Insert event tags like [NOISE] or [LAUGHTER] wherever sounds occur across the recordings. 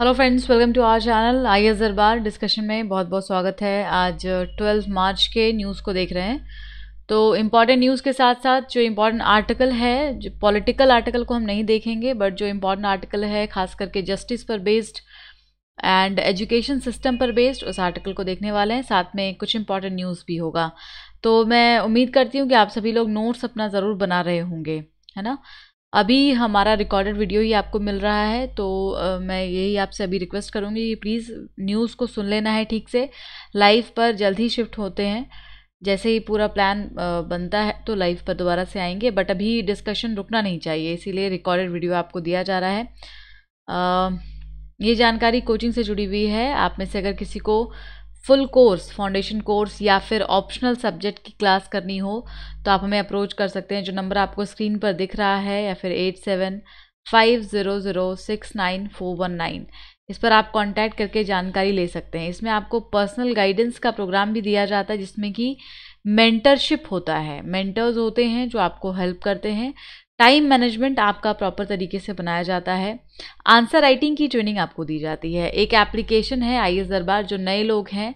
Hello friends welcome to our channel I S दरबार discussion में बहुत बहुत स्वागत है आज 12 uh, मार्च के न्यूज़ को देख रहे हैं तो इम्पॉर्टेंट न्यूज़ के साथ साथ जो इम्पॉर्टेंट आर्टिकल है जो पॉलिटिकल आर्टिकल को हम नहीं देखेंगे बट जो इम्पॉर्टेंट आर्टिकल है खास करके जस्टिस पर बेस्ड एंड एजुकेशन सिस्टम पर बेस्ड उस आर्टिकल को देखने वाले हैं साथ में कुछ इम्पॉर्टेंट न्यूज़ भी होगा तो मैं उम्मीद करती हूँ कि आप सभी लोग नोट्स अपना ज़रूर बना रहे होंगे है ना अभी हमारा रिकॉर्डेड वीडियो ही आपको मिल रहा है तो आ, मैं यही आपसे अभी रिक्वेस्ट करूँगी प्लीज़ न्यूज़ को सुन लेना है ठीक से लाइव पर जल्द ही शिफ्ट होते हैं जैसे ही पूरा प्लान बनता है तो लाइव पर दोबारा से आएंगे बट अभी डिस्कशन रुकना नहीं चाहिए इसीलिए रिकॉर्डेड वीडियो आपको दिया जा रहा है आ, ये जानकारी कोचिंग से जुड़ी हुई है आप में से अगर किसी को फुल कोर्स फाउंडेशन कोर्स या फिर ऑप्शनल सब्जेक्ट की क्लास करनी हो तो आप हमें अप्रोच कर सकते हैं जो नंबर आपको स्क्रीन पर दिख रहा है या फिर eight seven five zero zero six nine four one nine इस पर आप कांटेक्ट करके जानकारी ले सकते हैं इसमें आपको पर्सनल गाइडेंस का प्रोग्राम भी दिया जाता है जिसमें कि मेंटरशिप होता है मेंटर्स होते हैं जो आपको हेल्प करते हैं टाइम मैनेजमेंट आपका प्रॉपर तरीके से बनाया जाता है आंसर राइटिंग की ट्रेनिंग आपको दी जाती है एक एप्लीकेशन है आई दरबार जो नए लोग हैं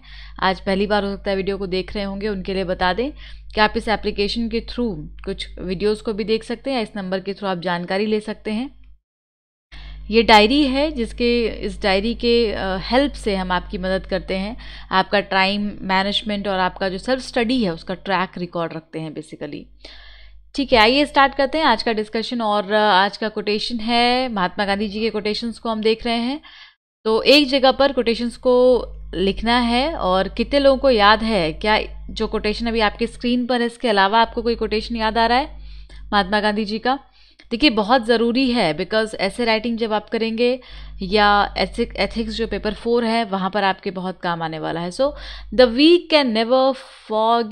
आज पहली बार हो सकता है वीडियो को देख रहे होंगे उनके लिए बता दें कि आप इस एप्लीकेशन के थ्रू कुछ वीडियोस को भी देख सकते हैं या इस नंबर के थ्रू आप जानकारी ले सकते हैं ये डायरी है जिसके इस डायरी के हेल्प से हम आपकी मदद करते हैं आपका टाइम मैनेजमेंट और आपका जो सेल्फ स्टडी है उसका ट्रैक रिकॉर्ड रखते हैं बेसिकली ठीक है आइए स्टार्ट करते हैं आज का डिस्कशन और आज का कोटेशन है महात्मा गांधी जी के कोटेशंस को हम देख रहे हैं तो एक जगह पर कोटेशंस को लिखना है और कितने लोगों को याद है क्या जो कोटेशन अभी आपके स्क्रीन पर है इसके अलावा आपको कोई कोटेशन याद आ रहा है महात्मा गांधी जी का देखिए बहुत ज़रूरी है बिकॉज ऐसे राइटिंग जब आप करेंगे या ऐसे एथिक्स जो पेपर फोर है वहाँ पर आपके बहुत काम आने वाला है so the weak can never 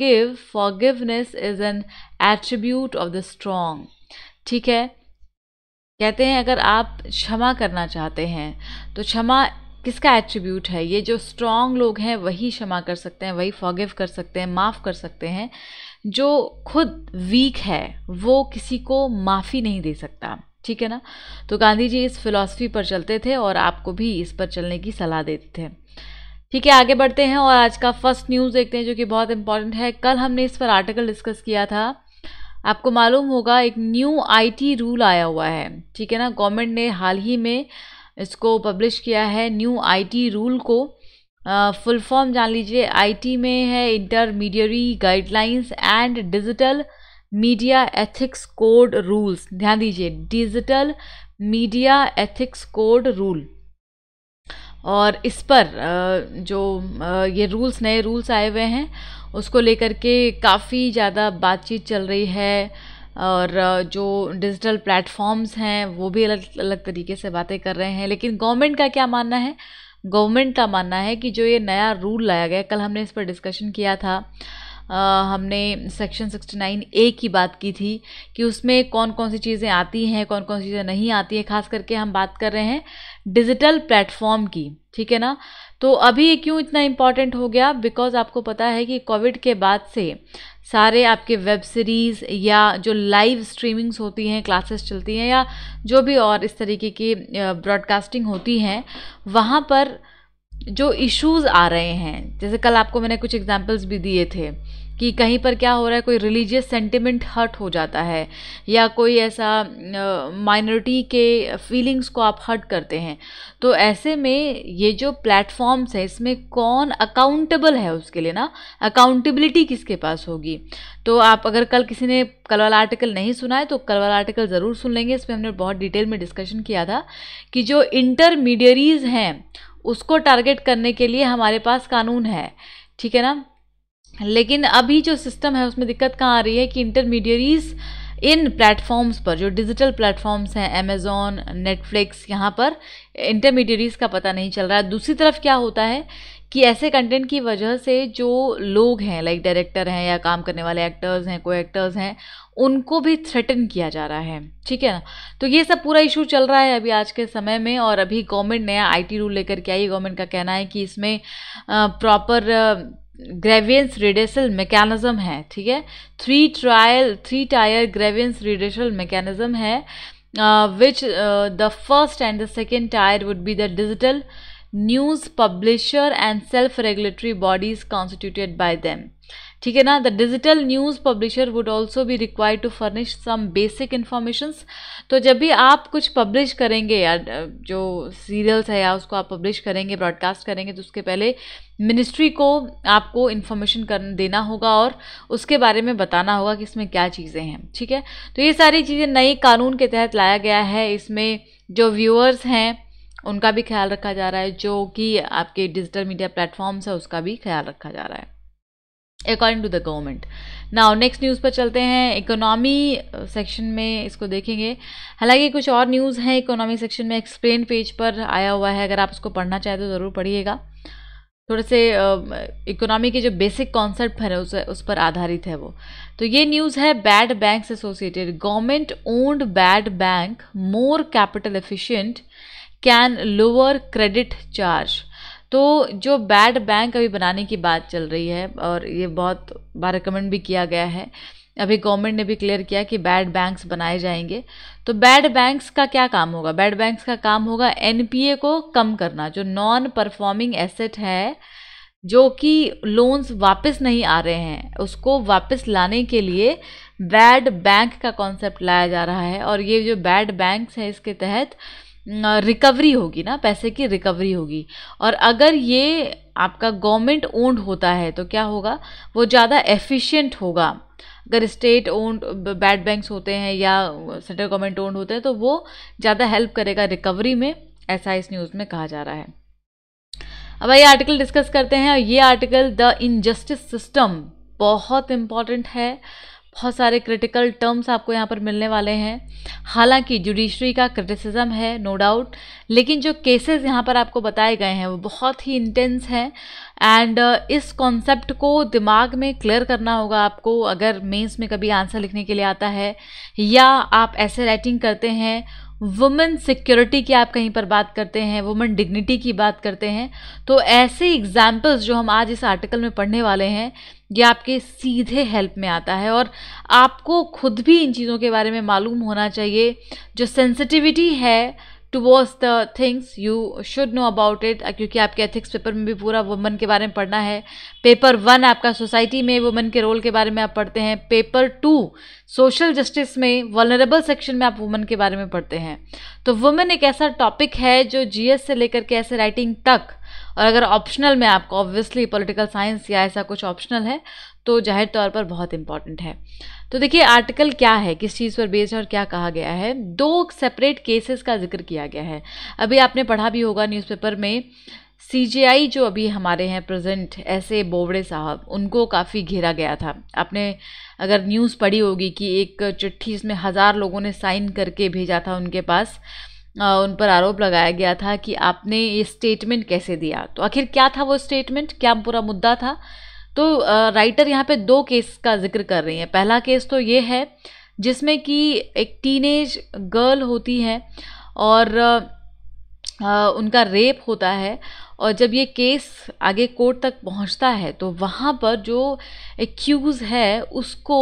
forgiveness is an attribute of the strong ठीक है कहते हैं अगर आप क्षमा करना चाहते हैं तो क्षमा किसका एट्रीब्यूट है ये जो स्ट्रॉन्ग लोग हैं वही क्षमा कर सकते हैं वही फॉगिव कर सकते हैं माफ़ कर सकते हैं जो खुद वीक है वो किसी को माफ़ी नहीं दे सकता ठीक है ना तो गांधी जी इस फिलॉसफी पर चलते थे और आपको भी इस पर चलने की सलाह देते थे ठीक है आगे बढ़ते हैं और आज का फर्स्ट न्यूज़ देखते हैं जो कि बहुत इंपॉर्टेंट है कल हमने इस पर आर्टिकल डिस्कस किया था आपको मालूम होगा एक न्यू आईटी रूल आया हुआ है ठीक है ना गवर्नमेंट ने हाल ही में इसको पब्लिश किया है न्यू आईटी रूल को फुल फॉर्म जान लीजिए आईटी में है intermediary guidelines and digital media ethics code rules ध्यान दीजिए digital media ethics code rule और इस पर जो ये रूल्स नए रूल्स आए हुए हैं उसको लेकर के काफ़ी ज़्यादा बातचीत चल रही है और जो डिजिटल प्लेटफॉर्म्स हैं वो भी अलग अलग तरीके से बातें कर रहे हैं लेकिन गवर्नमेंट का क्या मानना है गवर्नमेंट का मानना है कि जो ये नया रूल लाया गया कल हमने इस पर डिस्कशन किया था आ, हमने सेक्शन 69 ए की बात की थी कि उसमें कौन कौन सी चीज़ें आती हैं कौन कौन सी चीज़ें नहीं आती हैं खास करके हम बात कर रहे हैं डिजिटल प्लेटफॉर्म की ठीक है ना तो अभी ये क्यों इतना इम्पॉर्टेंट हो गया बिकॉज आपको पता है कि कोविड के बाद से सारे आपके वेब सीरीज़ या जो लाइव स्ट्रीमिंग्स होती हैं क्लासेस चलती हैं या जो भी और इस तरीके की ब्रॉडकास्टिंग होती हैं वहाँ पर जो इश्यूज आ रहे हैं जैसे कल आपको मैंने कुछ एग्जांपल्स भी दिए थे कि कहीं पर क्या हो रहा है कोई रिलीजियस सेंटिमेंट हर्ट हो जाता है या कोई ऐसा माइनॉरिटी के फीलिंग्स को आप हर्ट करते हैं तो ऐसे में ये जो प्लेटफॉर्म्स हैं इसमें कौन अकाउंटेबल है उसके लिए ना अकाउंटेबिलिटी किसके पास होगी तो आप अगर कल किसी ने कल वाला आर्टिकल नहीं सुना है तो कल वाला आर्टिकल ज़रूर सुन लेंगे इसमें हमने बहुत डिटेल में डिस्कशन किया था कि जो इंटरमीडियरीज़ हैं उसको टारगेट करने के लिए हमारे पास कानून है ठीक है ना लेकिन अभी जो सिस्टम है उसमें दिक्कत कहाँ आ रही है कि इंटरमीडियरीज़ इन प्लेटफॉर्म्स पर जो डिजिटल प्लेटफॉर्म्स हैं अमेज़ॉन नेटफ्लिक्स यहाँ पर इंटरमीडियरीज़ का पता नहीं चल रहा है दूसरी तरफ क्या होता है कि ऐसे कंटेंट की वजह से जो लोग हैं लाइक डायरेक्टर हैं या काम करने वाले एक्टर्स हैं को एक्टर्स हैं उनको भी थ्रेटन किया जा रहा है ठीक है ना तो ये सब पूरा इशू चल रहा है अभी आज के समय में और अभी गवर्नमेंट नया आईटी रूल लेकर के आई गवर्नमेंट का कहना है कि इसमें प्रॉपर ग्रेवियंस रिडेसल मैकेनिज़्म है ठीक है three trial three tier grievance redressal mechanism है which the first and the second tier would be the digital news publisher and self regulatory bodies constituted by them ठीक है ना the digital news publisher would also भी require to furnish some basic informations तो जब भी आप कुछ publish करेंगे या जो सीरियल्स है या उसको आप पब्लिश करेंगे ब्रॉडकास्ट करेंगे तो उसके पहले मिनिस्ट्री को आपको इन्फॉर्मेशन कर देना होगा और उसके बारे में बताना होगा कि इसमें क्या चीज़ें हैं ठीक है तो ये सारी चीज़ें नए कानून के तहत लाया गया है इसमें जो व्यूअर्स हैं उनका भी ख्याल रखा जा रहा है जो कि आपके डिजिटल मीडिया प्लेटफॉर्म्स है उसका भी ख्याल रखा जा रहा है according to the government now next news पर चलते हैं इकोनॉमी सेक्शन uh, में इसको देखेंगे हालांकि कुछ और न्यूज़ हैं इकोनॉमी सेक्शन में एक्सप्लेन पेज पर आया हुआ है अगर आप उसको पढ़ना चाहें तो ज़रूर पढ़िएगा थोड़े से इकोनॉमी um, के जो बेसिक कॉन्सेप्ट है उस उस पर आधारित है वो तो ये न्यूज़ है bad bank associated government owned bad bank more capital efficient can lower credit charge तो जो बैड बैंक अभी बनाने की बात चल रही है और ये बहुत बार रिकमेंड भी किया गया है अभी गवर्नमेंट ने भी क्लियर किया कि बैड बैंक्स बनाए जाएंगे तो बैड बैंक्स का क्या काम होगा बैड बैंक्स का काम होगा एन को कम करना जो नॉन परफॉर्मिंग एसेट है जो कि लोन्स वापस नहीं आ रहे हैं उसको वापस लाने के लिए बैड बैंक का कॉन्सेप्ट लाया जा रहा है और ये जो बैड बैंक्स हैं इसके तहत रिकवरी होगी ना पैसे की रिकवरी होगी और अगर ये आपका गवर्नमेंट ओन्ड होता है तो क्या होगा वो ज़्यादा एफिशिएंट होगा अगर स्टेट ओन्ड बैड बैंक्स होते हैं या सेंट्रल गवर्नमेंट ओन्ड होते हैं तो वो ज़्यादा हेल्प करेगा रिकवरी में ऐसा इस न्यूज़ में कहा जा रहा है अब ये आर्टिकल डिस्कस करते हैं और ये आर्टिकल द इनजस्टिस सिस्टम बहुत इम्पॉर्टेंट है बहुत सारे क्रिटिकल टर्म्स आपको यहाँ पर मिलने वाले हैं हालांकि जुडिशरी का क्रिटिसिज्म है नो no डाउट लेकिन जो केसेस यहाँ पर आपको बताए गए हैं वो बहुत ही इंटेंस हैं एंड uh, इस कॉन्सेप्ट को दिमाग में क्लियर करना होगा आपको अगर मेंस में कभी आंसर लिखने के लिए आता है या आप ऐसे राइटिंग करते हैं वुमेन सिक्योरिटी की आप कहीं पर बात करते हैं वुमेन डिग्निटी की बात करते हैं तो ऐसे एग्जाम्पल्स जो हम आज इस आर्टिकल में पढ़ने वाले हैं ये आपके सीधे हेल्प में आता है और आपको खुद भी इन चीज़ों के बारे में मालूम होना चाहिए जो सेंसिटिविटी है to towards the things you should know about it क्योंकि आपके एथिक्स पेपर में भी पूरा वुमेन के बारे में पढ़ना है पेपर वन आपका सोसाइटी में वुमेन के रोल के बारे में आप पढ़ते हैं पेपर टू सोशल जस्टिस में वनरेबल सेक्शन में आप वुमेन के बारे में पढ़ते हैं तो वुमेन एक ऐसा टॉपिक है जो जी एस से लेकर के ऐसे राइटिंग तक और अगर ऑप्शनल में आपको ऑब्वियसली पोलिटिकल साइंस या ऐसा कुछ ऑप्शनल है तो जाहिर तौर पर बहुत इंपॉर्टेंट है तो देखिए आर्टिकल क्या है किस चीज़ पर बेस्ड है और क्या कहा गया है दो सेपरेट केसेस का जिक्र किया गया है अभी आपने पढ़ा भी होगा न्यूज़पेपर में सी जो अभी हमारे हैं प्रेजेंट ऐसे बोबड़े साहब उनको काफ़ी घेरा गया था आपने अगर न्यूज़ पढ़ी होगी कि एक चिट्ठी इसमें हज़ार लोगों ने साइन करके भेजा था उनके पास उन पर आरोप लगाया गया था कि आपने ये स्टेटमेंट कैसे दिया तो आखिर क्या था वो स्टेटमेंट क्या पूरा मुद्दा था तो राइटर यहाँ पे दो केस का जिक्र कर रही हैं पहला केस तो ये है जिसमें कि एक टीनेज गर्ल होती है और उनका रेप होता है और जब ये केस आगे कोर्ट तक पहुँचता है तो वहाँ पर जो एक्यूज़ है उसको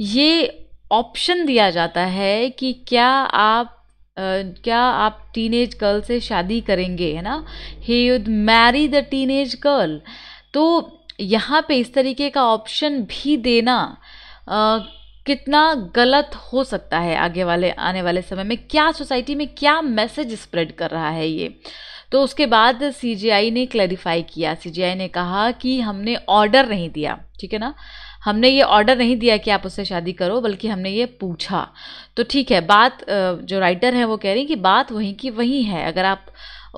ये ऑप्शन दिया जाता है कि क्या आप Uh, क्या आप टीनेज गर्ल से शादी करेंगे है ना he would marry the teenage girl तो यहाँ पे इस तरीके का ऑप्शन भी देना आ, कितना गलत हो सकता है आगे वाले आने वाले समय में क्या सोसाइटी में क्या मैसेज स्प्रेड कर रहा है ये तो उसके बाद सीजीआई ने क्लैरिफाई किया सीजीआई ने कहा कि हमने ऑर्डर नहीं दिया ठीक है ना हमने ये ऑर्डर नहीं दिया कि आप उससे शादी करो बल्कि हमने ये पूछा तो ठीक है बात जो राइटर है वो कह रही कि बात वहीं की वहीं है अगर आप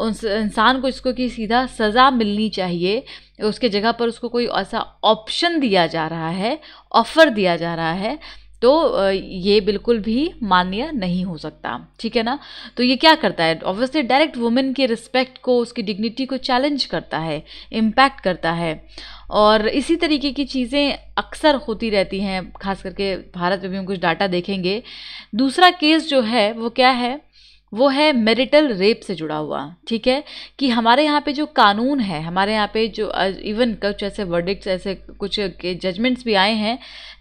उस इंसान को इसको कि सीधा सज़ा मिलनी चाहिए उसके जगह पर उसको कोई ऐसा ऑप्शन दिया जा रहा है ऑफ़र दिया जा रहा है तो ये बिल्कुल भी मान्य नहीं हो सकता ठीक है ना तो ये क्या करता है ऑब्वियसली डायरेक्ट वुमेन के रिस्पेक्ट को उसकी डिग्निटी को चैलेंज करता है इम्पैक्ट करता है और इसी तरीके की चीज़ें अक्सर होती रहती हैं खास करके भारत में भी हम कुछ डाटा देखेंगे दूसरा केस जो है वो क्या है वो है मेरिटल रेप से जुड़ा हुआ ठीक है कि हमारे यहाँ पे जो कानून है हमारे यहाँ पे जो इवन कुछ ऐसे वर्डिक्ट ऐसे कुछ जजमेंट्स भी आए हैं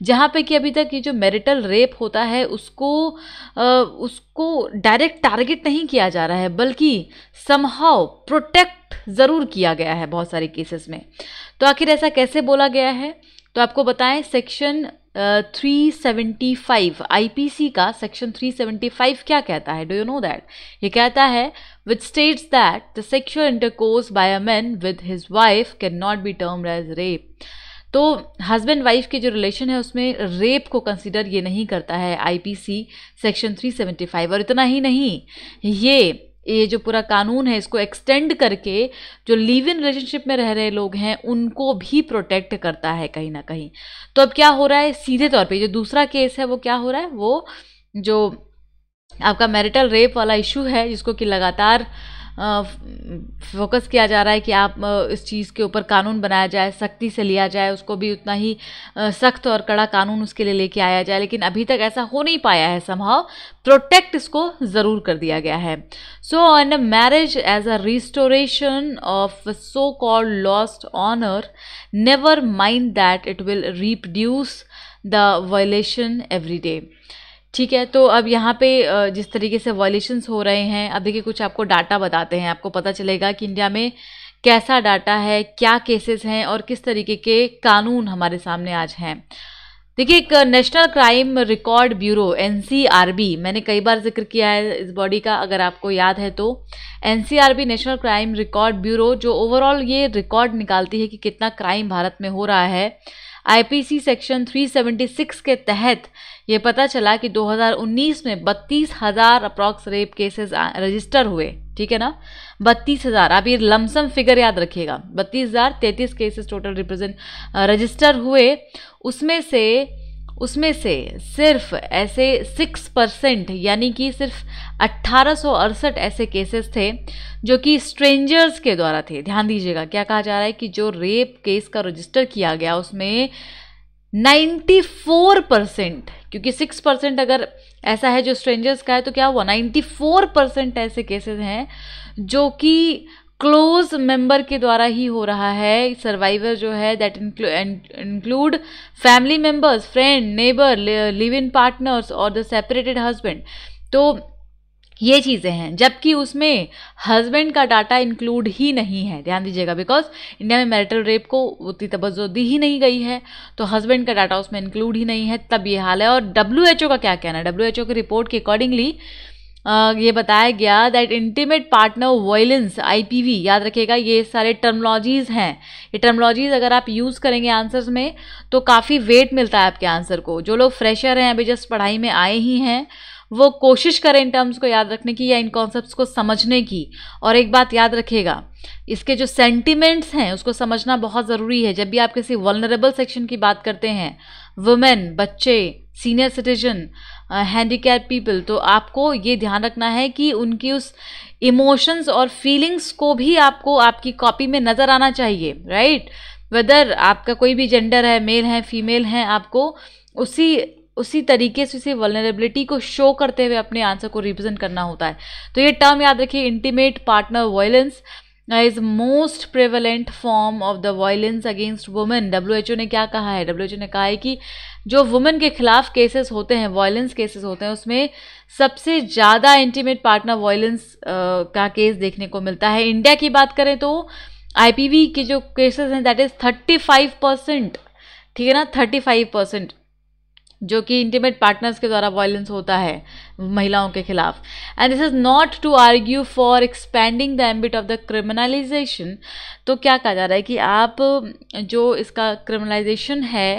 जहाँ पे कि अभी तक ये जो मेरिटल रेप होता है उसको आ, उसको डायरेक्ट टारगेट नहीं किया जा रहा है बल्कि समहाउ प्रोटेक्ट ज़रूर किया गया है बहुत सारे केसेस में तो आखिर ऐसा कैसे बोला गया है तो आपको बताएं सेक्शन 375 आईपीसी का सेक्शन 375 क्या कहता है डू यू नो दैट ये कहता है which states that the sexual intercourse by a man with his wife cannot be term as rape तो हस्बैंड वाइफ के जो रिलेशन है उसमें रेप को कंसिडर ये नहीं करता है आईपीसी सेक्शन 375 और इतना ही नहीं ये ये जो पूरा कानून है इसको एक्सटेंड करके जो लिव इन रिलेशनशिप में रह रहे लोग हैं उनको भी प्रोटेक्ट करता है कहीं ना कहीं तो अब क्या हो रहा है सीधे तौर पे जो दूसरा केस है वो क्या हो रहा है वो जो आपका मैरिटल रेप वाला इशू है जिसको कि लगातार फोकस किया जा रहा है कि आप इस चीज़ के ऊपर कानून बनाया जाए सख्ती से लिया जाए उसको भी उतना ही सख्त और कड़ा कानून उसके लिए लेके आया जाए लेकिन अभी तक ऐसा हो नहीं पाया है संभाव प्रोटेक्ट इसको ज़रूर कर दिया गया है so on marriage as a restoration of so called lost honour never mind that it will reproduce the violation every day ठीक है तो अब यहाँ पे जिस तरीके से वॉल्यूशंस हो रहे हैं अब देखिए कुछ आपको डाटा बताते हैं आपको पता चलेगा कि इंडिया में कैसा डाटा है क्या केसेस हैं और किस तरीके के कानून हमारे सामने आज हैं देखिए एक नेशनल क्राइम रिकॉर्ड ब्यूरो एन मैंने कई बार जिक्र किया है इस बॉडी का अगर आपको याद है तो an national crime record bureau जो ओवरऑल ये रिकॉर्ड निकालती है कि कितना क्राइम भारत में हो रहा है आईपीसी सेक्शन 376 के तहत ये पता चला कि 2019 में बत्तीस हज़ार अप्रॉक्स रेप केसेस रजिस्टर हुए ठीक है ना बत्तीस हज़ार आप ये लमसम फिगर याद रखिएगा बत्तीस हज़ार तैंतीस केसेस टोटल रिप्रेजेंट रजिस्टर हुए उसमें से उसमें से सिर्फ ऐसे सिक्स परसेंट यानी कि सिर्फ अट्ठारह ऐसे केसेस थे जो कि स्ट्रेंजर्स के द्वारा थे ध्यान दीजिएगा क्या कहा जा रहा है कि जो रेप केस का रजिस्टर किया गया उसमें 94 परसेंट क्योंकि 6 परसेंट अगर ऐसा है जो स्ट्रेंजर्स का है तो क्या हुआ 94 परसेंट ऐसे केसेस हैं जो कि क्लोज मेंबर के द्वारा ही हो रहा है सर्वाइवर जो है that include family members friend neighbour live in partners और द सेपरेटेड हस्बैंड तो ये चीज़ें हैं जबकि उसमें हस्बैंड का डाटा इंक्लूड ही नहीं है ध्यान दीजिएगा बिकॉज इंडिया में मैरिटल रेप को उतनी तवज्जो दी ही नहीं गई है तो हस्बैंड का डाटा उसमें इंक्लूड ही नहीं है तब ये हाल है और डब्ल्यू का क्या कहना है डब्ल्यू की रिपोर्ट के अकॉर्डिंगली ये बताया गया that intimate partner violence IPV याद रखिएगा ये सारे टर्मोलॉजीज हैं ये टर्मोलॉजीज अगर आप यूज़ करेंगे आंसर्स में तो काफ़ी वेट मिलता है आपके आंसर को जो लोग फ्रेशर हैं अभी जस्ट पढ़ाई में आए ही हैं वो कोशिश करें इन टर्म्स को याद रखने की या इन कॉन्सेप्ट्स को समझने की और एक बात याद रखेगा इसके जो सेंटिमेंट्स हैं उसको समझना बहुत ज़रूरी है जब भी आप किसी वलनरेबल सेक्शन की बात करते हैं वुमेन बच्चे सीनियर सिटीजन हैंडीकैप पीपल तो आपको ये ध्यान रखना है कि उनकी उस इमोशंस और फीलिंग्स को भी आपको आपकी कॉपी में नज़र आना चाहिए राइट वेदर आपका कोई भी जेंडर है मेल है फीमेल है आपको उसी उसी तरीके से उसी वलनरेबिलिटी को शो करते हुए अपने आंसर को रिप्रेजेंट करना होता है तो ये टर्म याद रखिए intimate partner violence is most prevalent form of the violence against women W ने क्या कहा है डब्ल्यू ने कहा है कि जो वुमेन के ख़िलाफ़ केसेस होते हैं वायलेंस केसेस होते हैं उसमें सबसे ज़्यादा इंटीमेट पार्टनर वायलेंस का केस देखने को मिलता है इंडिया की बात करें तो आईपीवी के जो केसेस हैं that is thirty five percent ठीक है ना थर्टी फाइव परसेंट जो कि इंटीमेट पार्टनर्स के द्वारा वायलेंस होता है महिलाओं के खिलाफ and this is not to argue for expanding the ambit of the criminalisation तो क्या कहा जा रहा है कि आप जो इसका क्रिमिनलाइजेशन है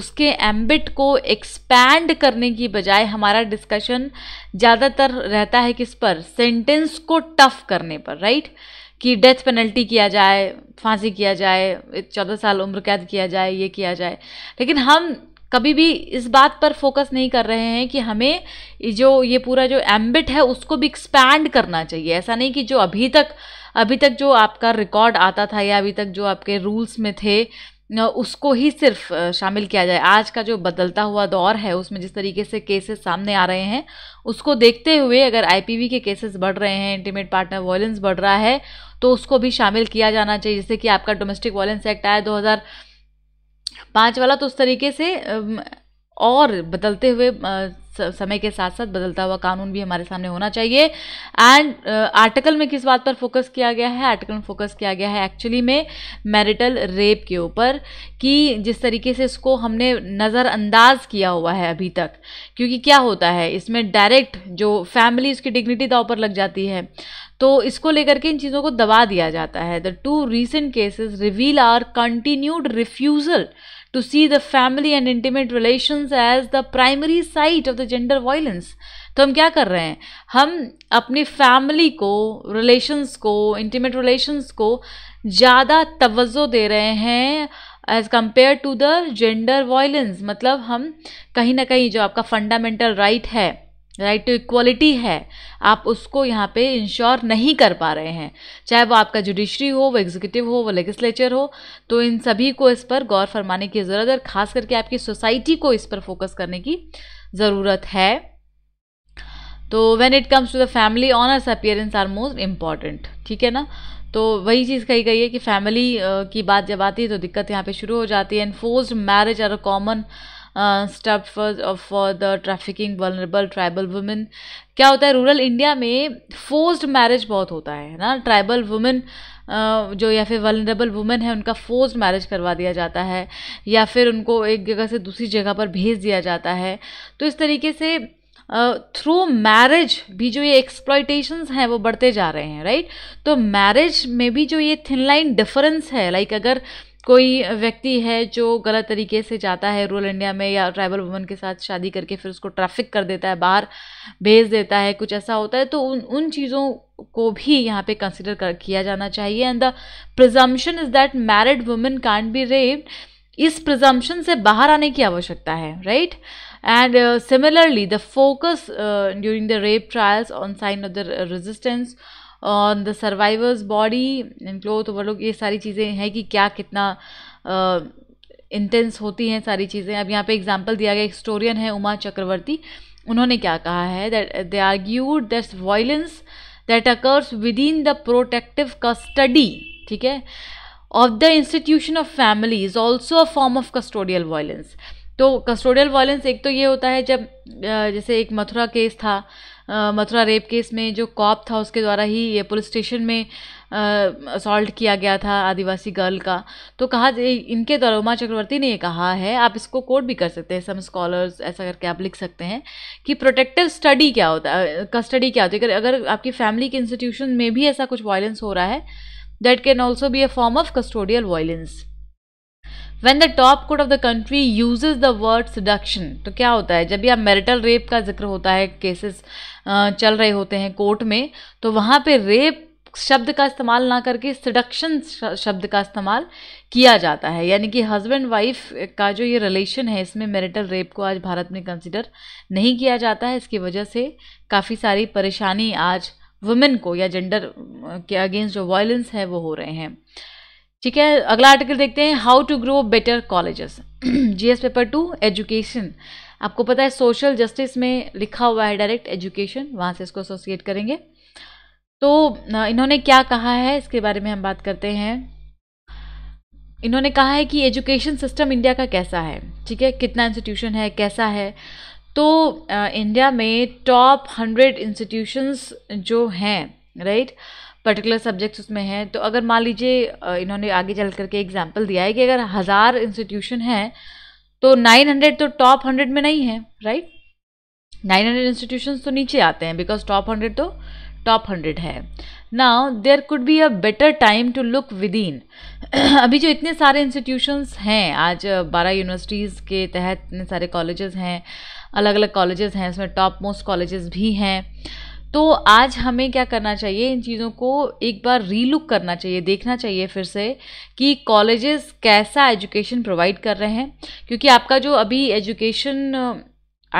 उसके एम्बिट को एक्सपैंड करने की बजाय हमारा डिस्कशन ज़्यादातर रहता है किस पर सेंटेंस को टफ करने पर राइट right? कि डेथ पेनल्टी किया जाए फांसी किया जाए चौदह साल उम्र कैद किया जाए ये किया जाए लेकिन हम कभी भी इस बात पर फोकस नहीं कर रहे हैं कि हमें जो ये पूरा जो एम्बिट है उसको भी एक्सपैंड करना चाहिए ऐसा नहीं कि जो अभी तक अभी तक जो आपका रिकॉर्ड आता था या अभी तक जो आपके रूल्स में थे उसको ही सिर्फ शामिल किया जाए आज का जो बदलता हुआ दौर है उसमें जिस तरीके से केसेस सामने आ रहे हैं उसको देखते हुए अगर आईपीवी के केसेस बढ़ रहे हैं इंटीमेट पार्टनर वायलेंस बढ़ रहा है तो उसको भी शामिल किया जाना चाहिए जैसे कि आपका डोमेस्टिक वायलेंस एक्ट आया दो पांच वाला तो उस तरीके से और बदलते हुए समय के साथ साथ बदलता हुआ कानून भी हमारे सामने होना चाहिए एंड आर्टिकल में किस बात पर फोकस किया गया है आर्टिकल में फोकस किया गया है एक्चुअली में मैरिटल रेप के ऊपर कि जिस तरीके से इसको हमने नज़रअंदाज किया हुआ है अभी तक क्योंकि क्या होता है इसमें डायरेक्ट जो फैमिली उसकी डिग्निटी दाव पर लग जाती है तो इसको लेकर के इन चीज़ों को दबा दिया जाता है the two recent cases reveal are continued refusal to see the family and intimate relations as the primary site of the gender violence तो हम क्या कर रहे हैं हम अपनी फैमिली को रिलेशंस को इंटीमेट रिलेशंस को ज़्यादा तवज्जो दे रहे हैं as compare to the gender violence मतलब हम कहीं ना कहीं जो आपका फंडामेंटल राइट right है राइट टू इक्वालिटी है आप उसको यहाँ पे इंश्योर नहीं कर पा रहे हैं चाहे वो आपका जुडिशरी हो वो एग्जीक्यूटिव हो वो लेगिस्लेचर हो तो इन सभी को इस पर गौर फरमाने की ज़रूरत है खास करके आपकी सोसाइटी को इस पर फोकस करने की ज़रूरत है तो when it comes to the family honours appearance are most important ठीक है ना तो वही चीज़ कही गई है कि फैमिली की बात जब आती है तो दिक्कत यहाँ पे शुरू हो जाती है and force marriage are a common step for the trafficking vulnerable tribal women क्या होता है रूरल इंडिया में फोर्स्ड मैरिज बहुत होता है ना ट्राइबल वुमेन uh, जो या फिर वनरेबल वुमेन है उनका फोर्स्ड मैरिज करवा दिया जाता है या फिर उनको एक जगह से दूसरी जगह पर भेज दिया जाता है तो इस तरीके से थ्रू uh, मैरिज भी जो ये एक्सप्लॉयटेशंस हैं वो बढ़ते जा रहे हैं राइट तो मैरिज में भी जो ये थिन लाइन डिफरेंस है लाइक अगर कोई व्यक्ति है जो गलत तरीके से जाता है रूरल इंडिया में या ट्राइबल वुमन के साथ शादी करके फिर उसको ट्रैफिक कर देता है बाहर भेज देता है कुछ ऐसा होता है तो उन उन चीज़ों को भी यहाँ पे कंसिडर कर किया जाना चाहिए and the presumption is that married women can't be raped इस प्रजम्पन से बाहर आने की आवश्यकता है right and similarly the focus during the rape trials on sign of the resistance on the survivor's body and cloth लोग ये सारी चीज़ें हैं कि क्या कितना इंटेंस होती हैं सारी चीज़ें अब यहाँ पे एग्जांपल दिया गया हिस्टोरियन है उमा चक्रवर्ती उन्होंने क्या कहा है that they argued that's violence that occurs within the protective custody ठीक है of the institution of family is also a form of custodial violence तो कस्टोडियल वायलेंस एक तो ये होता है जब जैसे एक मथुरा केस था मथुरा रेप केस में जो कॉप था उसके द्वारा ही ये पुलिस स्टेशन में असॉल्ट किया गया था आदिवासी गर्ल का तो कहा इनके द्वारा उमा चक्रवर्ती ने ये कहा है आप इसको कोट भी कर सकते हैं सम स्कॉलर्स ऐसा करके आप लिख सकते हैं कि प्रोटेक्टिव स्टडी क्या होता है कस्टडी क्या होती है अगर आपकी फैमिली के इंस्टीट्यूशन में भी ऐसा कुछ वायलेंस हो रहा है that can also be a form of custodial violence when the top court of the country uses the word seduction तो क्या होता है जब यह आप रेप का जिक्र होता है केसेस चल रहे होते हैं कोर्ट में तो वहाँ पे रेप शब्द का इस्तेमाल ना करके सडक्शन शब्द का इस्तेमाल किया जाता है यानी कि हस्बैंड वाइफ का जो ये रिलेशन है इसमें मैरिटल रेप को आज भारत में कंसिडर नहीं किया जाता है इसकी वजह से काफ़ी सारी परेशानी आज वुमेन को या जेंडर के अगेंस्ट जो वायलेंस है वो हो रहे हैं ठीक है अगला आर्टिकल देखते हैं how to grow better colleges GS paper two education आपको पता है सोशल जस्टिस में लिखा हुआ है डायरेक्ट एजुकेशन वहाँ से इसको एसोसिएट करेंगे तो इन्होंने क्या कहा है इसके बारे में हम बात करते हैं इन्होंने कहा है कि एजुकेशन सिस्टम इंडिया का कैसा है ठीक है कितना इंस्टीट्यूशन है कैसा है तो इंडिया में टॉप हंड्रेड इंस्टीट्यूशंस जो हैं राइट right? पर्टिकुलर सब्जेक्ट्स उसमें हैं तो अगर मान लीजिए इन्होंने आगे चल करके एग्जाम्पल दिया है कि अगर हज़ार इंस्टीट्यूशन हैं तो नाइन हंड्रेड तो टॉप हंड्रेड में नहीं है राइट नाइन हंड्रेड इंस्टीट्यूशन तो नीचे आते हैं बिकॉज टॉप हंड्रेड तो टॉप हंड्रेड है now there could be a better time to look within अभी जो इतने सारे इंस्टीट्यूशंस हैं आज बारह यूनिवर्सिटीज़ के तहत इतने सारे कॉलेजेस हैं अलग अलग कॉलेजेस हैं उसमें टॉप मोस्ट कॉलेजेस भी हैं तो आज हमें क्या करना चाहिए इन चीज़ों को एक बार रीलुक करना चाहिए देखना चाहिए फिर से कि कॉलेजेस कैसा एजुकेशन प्रोवाइड कर रहे हैं क्योंकि आपका जो अभी एजुकेशन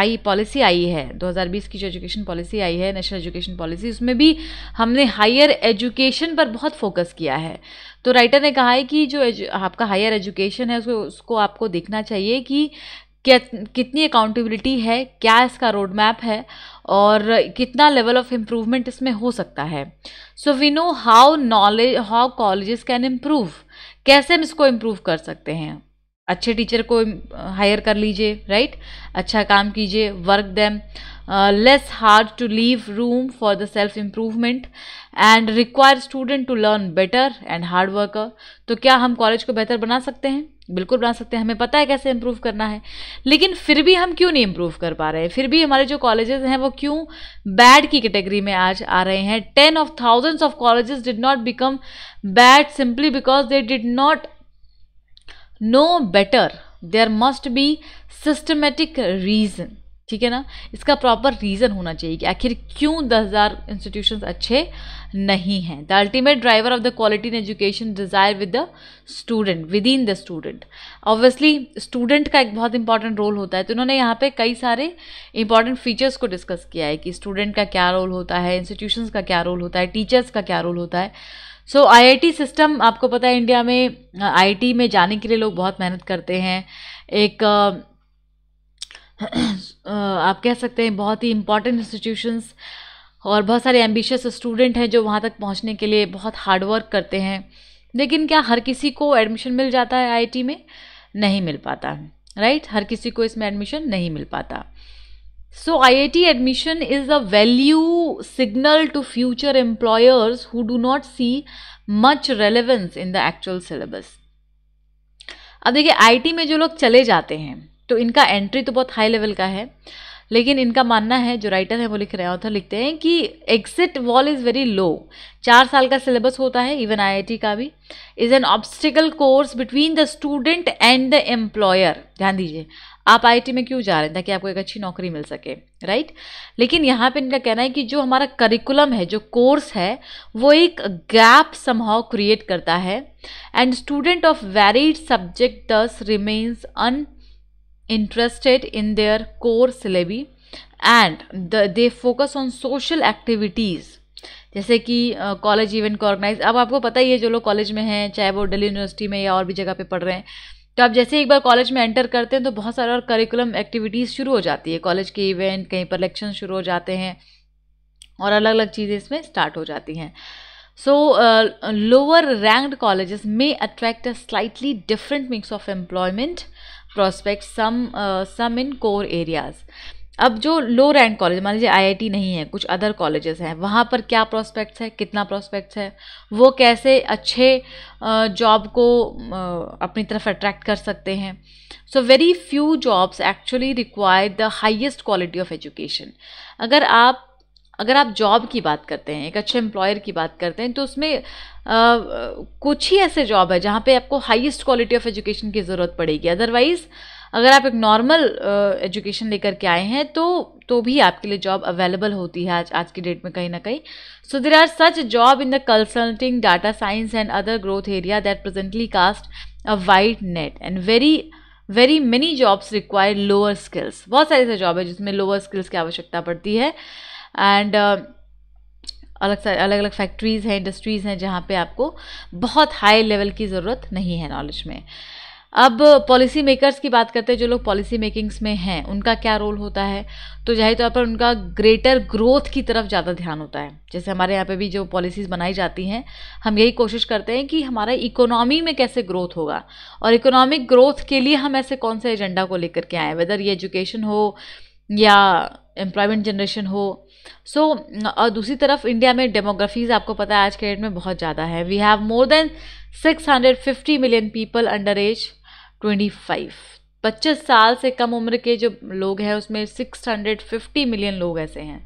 आई पॉलिसी आई है 2020 की जो एजुकेशन पॉलिसी आई है नेशनल एजुकेशन पॉलिसी उसमें भी हमने हायर एजुकेशन पर बहुत फोकस किया है तो राइटर ने कहा है कि जो आपका हायर एजुकेशन है उसको उसको आपको देखना चाहिए कि कितनी अकाउंटेबिलिटी है क्या इसका रोड मैप है और कितना लेवल ऑफ इम्प्रूवमेंट इसमें हो सकता है so we know how knowledge how colleges can improve कैसे हम इसको इम्प्रूव कर सकते हैं अच्छे टीचर को हायर कर लीजिए राइट अच्छा काम कीजिए work them less hard to leave room for the self improvement and require student to learn better and hard worker तो क्या हम कॉलेज को बेहतर बना सकते हैं बिल्कुल बना सकते हैं हमें पता है कैसे इम्प्रूव करना है लेकिन फिर भी हम क्यों नहीं इम्प्रूव कर पा रहे हैं फिर भी हमारे जो कॉलेजेस हैं वो क्यों बैड की कैटेगरी में आज आ रहे हैं ten of thousands of colleges did not become bad simply because they did not know better there must be systematic reason ठीक है ना इसका प्रॉपर रीज़न होना चाहिए कि आखिर क्यों दस हज़ार इंस्टीट्यूशन अच्छे नहीं हैं the ultimate driver of the quality in education desire with the student within the student obviously student का एक बहुत इंपॉर्टेंट रोल होता है तो उन्होंने यहाँ पे कई सारे इंपॉर्टेंट फीचर्स को डिस्कस किया है कि स्टूडेंट का क्या रोल होता है इंस्टीट्यूशन का क्या रोल होता है टीचर्स का क्या रोल होता है सो आई आईआईटी सिस्टम आपको पता है इंडिया में आईआईटी में जाने के लिए लोग बहुत मेहनत करते हैं एक आप कह सकते हैं बहुत ही इम्पॉर्टेंट इंस्टीट्यूशंस और बहुत सारे एम्बिशियस स्टूडेंट हैं जो वहाँ तक पहुँचने के लिए बहुत हार्ड वर्क करते हैं लेकिन क्या हर किसी को एडमिशन मिल जाता है आई में नहीं मिल पाता राइट हर किसी को इसमें एडमिशन नहीं मिल पाता so the admission is a value signal to future employers who do not see much relevance in the actual syllabus अब देखिए आईटी में जो लोग चले जाते हैं तो इनका एंट्री तो बहुत हाई लेवल का है लेकिन इनका मानना है जो राइटर है वो लिख रहे हैं ऑथर लिखते हैं कि exit wall is very low चार साल का सिलेबस होता है इवन आईआईटी का भी is an obstacle course between the student and the employer ध्यान दीजिए आप आईआईटी में क्यों जा रहे हैं ताकि आपको एक अच्छी नौकरी मिल सके राइट लेकिन यहाँ पे इनका कहना है कि जो हमारा करिकुलम है जो कोर्स है वो एक गैप समहाउ क्रिएट करता है and student of varied subject thus remains un interested in their core syllabi and the, they focus on social activities जैसे कि कॉलेज इवेंट को ऑर्गेनाइज अब आपको पता ही है जो लोग कॉलेज में हैं चाहे वो दिल्ली यूनिवर्सिटी में या और भी जगह पे पढ़ रहे हैं तो आप जैसे एक बार कॉलेज में एंटर करते हैं तो बहुत सारा और करिकुलम एक्टिविटीज़ शुरू हो जाती है कॉलेज के इवेंट कहीं पर लेक्चर शुरू हो जाते हैं और अलग अलग चीज़ें इसमें स्टार्ट हो जाती हैं so lower lower college may attract a slightly different mix of employment prospect some some in core areas अब जो लो रैंक कॉलेज मान लीजिए आईआईटी नहीं है कुछ अदर कॉलेजेस हैं वहाँ पर क्या प्रोस्पेक्ट्स है कितना प्रोस्पेक्ट्स है वो कैसे अच्छे जॉब uh, को uh, अपनी तरफ अट्रैक्ट कर सकते हैं so very few jobs actually require the highest quality of education अगर आप अगर आप जॉब की बात करते हैं एक अच्छे एम्प्लॉयर की बात करते हैं तो उसमें कुछ ही ऐसे जॉब है जहाँ पे आपको हाईएस्ट क्वालिटी ऑफ एजुकेशन की ज़रूरत पड़ेगी अदरवाइज़ अगर आप एक नॉर्मल एजुकेशन लेकर के आए हैं तो तो भी आपके लिए जॉब अवेलेबल होती है आज आज की डेट में कहीं ना कहीं so there are such job in the consulting data science and other growth area that presently cast a wide net and very very many jobs require lower skills बहुत सारे ऐसे जॉब है जिसमें लोअर स्किल्स की आवश्यकता पड़ती है and uh, अलग अलग अलग फैक्ट्रीज़ हैं इंडस्ट्रीज़ हैं जहाँ पे आपको बहुत हाई लेवल की ज़रूरत नहीं है नॉलेज में अब पॉलिसी मेकर्स की बात करते हैं जो लोग पॉलिसी मेकिंग्स में हैं उनका क्या रोल होता है तो जाहिर तौर पर उनका ग्रेटर ग्रोथ की तरफ ज़्यादा ध्यान होता है जैसे हमारे यहाँ पे भी जो पॉलिसीज़ बनाई जाती हैं हम यही कोशिश करते हैं कि हमारा इकोनॉमी में कैसे ग्रोथ होगा और इकोनॉमिक ग्रोथ के लिए हम ऐसे कौन से एजेंडा को लेकर के आएँ वेदर ये एजुकेशन हो या एम्प्लॉयमेंट जनरेशन हो सो so, और दूसरी तरफ इंडिया में डेमोग्राफीज़ आपको पता है आज के डेट में बहुत ज़्यादा है we have more than 650 million people under age 25 पच्चीस साल से कम उम्र के जो लोग हैं उसमें 650 मिलियन लोग ऐसे हैं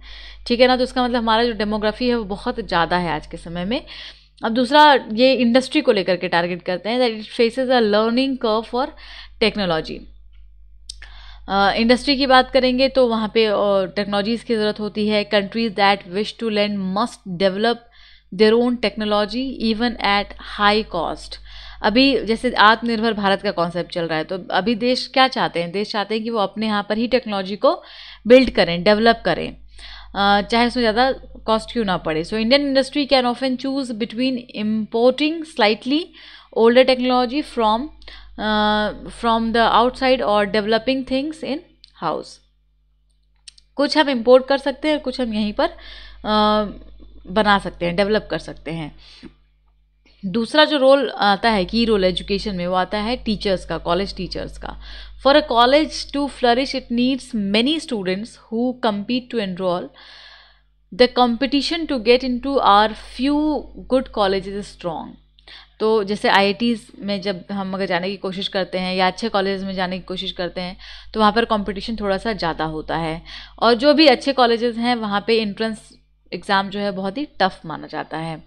ठीक है ना तो इसका मतलब हमारा जो डेमोग्राफी है वो बहुत ज़्यादा है आज के समय में अब दूसरा ये इंडस्ट्री को लेकर के टारगेट करते हैं that it faces a learning curve for technology industry की बात करेंगे तो वहाँ पे टेक्नोलॉजीज़ की ज़रूरत होती है countries that wish to land must develop their own technology even at high cost अभी जैसे आत्मनिर्भर भारत का कॉन्सेप्ट चल रहा है तो अभी देश क्या चाहते हैं देश चाहते हैं कि वो अपने यहाँ पर ही टेक्नोलॉजी को बिल्ड करें डेवलप करें चाहे उसमें ज़्यादा कॉस्ट क्यों ना पड़े so Indian industry can often choose between importing slightly older technology from from the outside और डेवलपिंग थिंग्स इन हाउस कुछ हम इम्पोर्ट कर सकते हैं कुछ हम यहीं पर आ, uh, बना सकते हैं डेवलप कर सकते हैं दूसरा जो रोल आता है की रोल एजुकेशन में वो आता है टीचर्स का कॉलेज टीचर्स का for a college to flourish it needs many students who compete to enrol competition to get in to our few good college is strong तो जैसे आई में जब हम अगर जाने की कोशिश करते हैं या अच्छे कॉलेज में जाने की कोशिश करते हैं तो वहाँ पर कॉम्पिटिशन थोड़ा सा ज़्यादा होता है और जो भी अच्छे कॉलेजेस हैं वहाँ पे इंट्रेंस एग्ज़ाम जो है बहुत ही टफ माना जाता है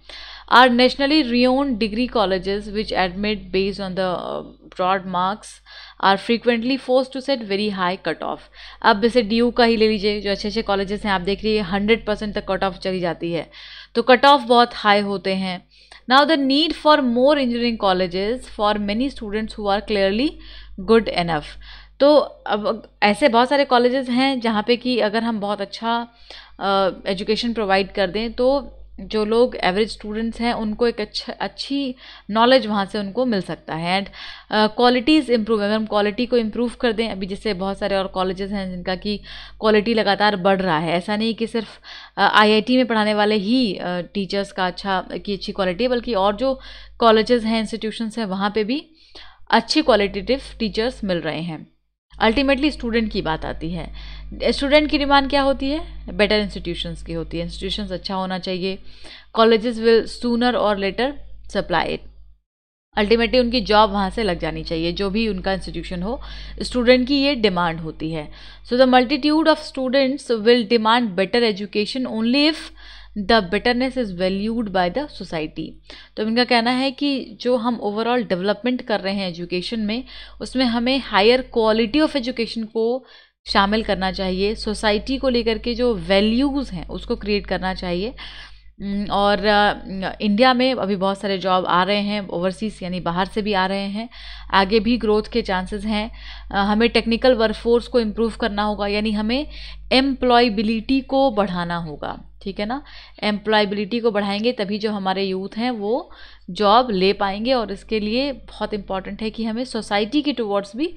our nationally renowned degree colleges which admit based on the broad marks are frequently force to set very high cut off अब जैसे डी का ही ले लीजिए जो अच्छे अच्छे कॉलेजेस हैं आप देख रही है हंड्रेड परसेंट तक कट ऑफ चली जाती है तो कट ऑफ बहुत हाई होते हैं Now the need for more engineering colleges for many students who are clearly good enough. तो अब ऐसे बहुत सारे कॉलेजेस हैं जहाँ पे कि अगर हम बहुत अच्छा एजुकेशन uh, प्रोवाइड कर दें तो जो लोग एवरेज स्टूडेंट्स हैं उनको एक अच्छा अच्छी नॉलेज वहाँ से उनको मिल सकता है एंड क्वालिटीज़ इम्प्रूव अगर हम क्वालिटी को इम्प्रूव कर दें अभी जैसे बहुत सारे और कॉलेजेस हैं जिनका कि क्वालिटी लगातार बढ़ रहा है ऐसा नहीं कि सिर्फ आईआईटी uh, में पढ़ाने वाले ही टीचर्स uh, का अच्छा की अच्छी क्वालिटी है बल्कि और जो कॉलेजेस हैं इंस्टीट्यूशंस हैं वहाँ पर भी अच्छे क्वालिटेटिव टीचर्स मिल रहे हैं अल्टीमेटली स्टूडेंट की बात आती है स्टूडेंट की डिमांड क्या होती है बेटर इंस्टीट्यूशंस की होती है इंस्टीट्यूशंस अच्छा होना चाहिए कॉलेजेस विल सूनर और लेटर सप्लाई इट अल्टीमेटली उनकी जॉब वहाँ से लग जानी चाहिए जो भी उनका इंस्टीट्यूशन हो स्टूडेंट की ये डिमांड होती है so the multitude of students will demand better education only if the betterness is valued by the society तो इनका कहना है कि जो हम ओवरऑल डेवलपमेंट कर रहे हैं एजुकेशन में उसमें हमें हायर क्वालिटी ऑफ एजुकेशन को शामिल करना चाहिए सोसाइटी को लेकर के जो वैल्यूज़ हैं उसको क्रिएट करना चाहिए हम्म, और इंडिया में अभी बहुत सारे जॉब आ रहे हैं ओवरसीज़ यानी बाहर से भी आ रहे हैं आगे भी ग्रोथ के चांसेस हैं हमें टेक्निकल वर्कफोर्स को इम्प्रूव करना होगा यानी हमें एम्प्लॉयबिलिटी को बढ़ाना होगा ठीक है ना एम्प्लॉयबिलिटी को बढ़ाएंगे तभी जो हमारे यूथ हैं वो जॉब ले पाएंगे और इसके लिए बहुत इंपॉर्टेंट है कि हमें सोसाइटी के टुवर्ड्स भी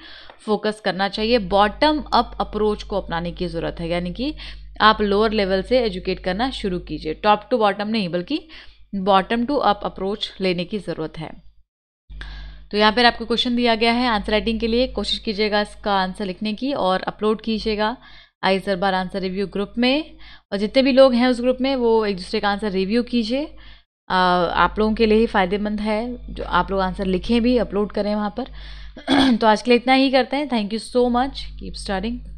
फोकस करना चाहिए बॉटम अप अप्रोच को अपनाने की ज़रूरत है यानी कि आप लोअर लेवल से एजुकेट करना शुरू कीजिए टॉप टू बॉटम नहीं बल्कि बॉटम टू अप अप्रोच लेने की ज़रूरत है तो यहाँ पर आपको क्वेश्चन दिया गया है आंसर राइटिंग के लिए कोशिश कीजिएगा इसका आंसर लिखने की और अपलोड कीजिएगा आई सर बार आंसर रिव्यू ग्रुप में और जितने भी लोग हैं उस ग्रुप में वो एक दूसरे का आंसर रिव्यू कीजिए आप लोगों के लिए ही फ़ायदेमंद है जो आप लोग आंसर लिखें भी अपलोड करें वहाँ पर [CLEARS THROAT] तो आज के लिए इतना ही करते हैं thank you so much keep starting